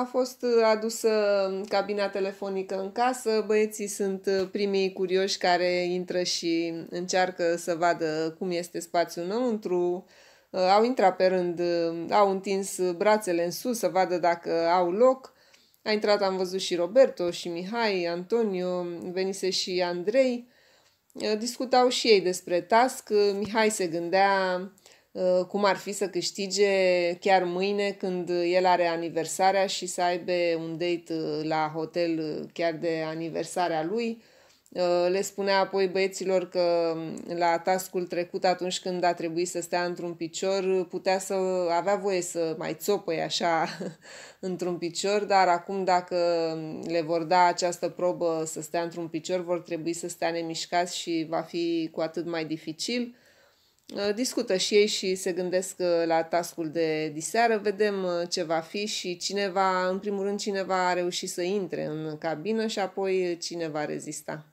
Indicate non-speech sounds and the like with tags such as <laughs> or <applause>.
A fost uh, adusă um, cabina telefonică în casă, băieții sunt uh, primii curioși care intră și încearcă să vadă cum este spațiul înăuntru. Uh, au intrat pe rând, um, au întins brațele în sus să vadă dacă au loc. A intrat, am văzut și Roberto, și Mihai, Antonio, venise și Andrei. Discutau și ei despre task. Mihai se gândea Uh, cum ar fi să câștige chiar mâine când el are aniversarea și să aibă un date uh, la hotel uh, chiar de aniversarea lui. Le spunea apoi băieților că um, la tascul trecut, atunci când a trebuit să stea într-un picior, putea să avea voie să mai țopăi așa <laughs> într-un picior, dar acum dacă um, le vor da această probă să stea într-un picior, vor trebui să stea nemișcați și va fi cu atât mai dificil. Uh, discută și ei și se gândesc uh, la tascul de diseară, vedem uh, ce va fi și cineva în primul rând, cineva a reușit să intre în cabină și apoi cine va rezista.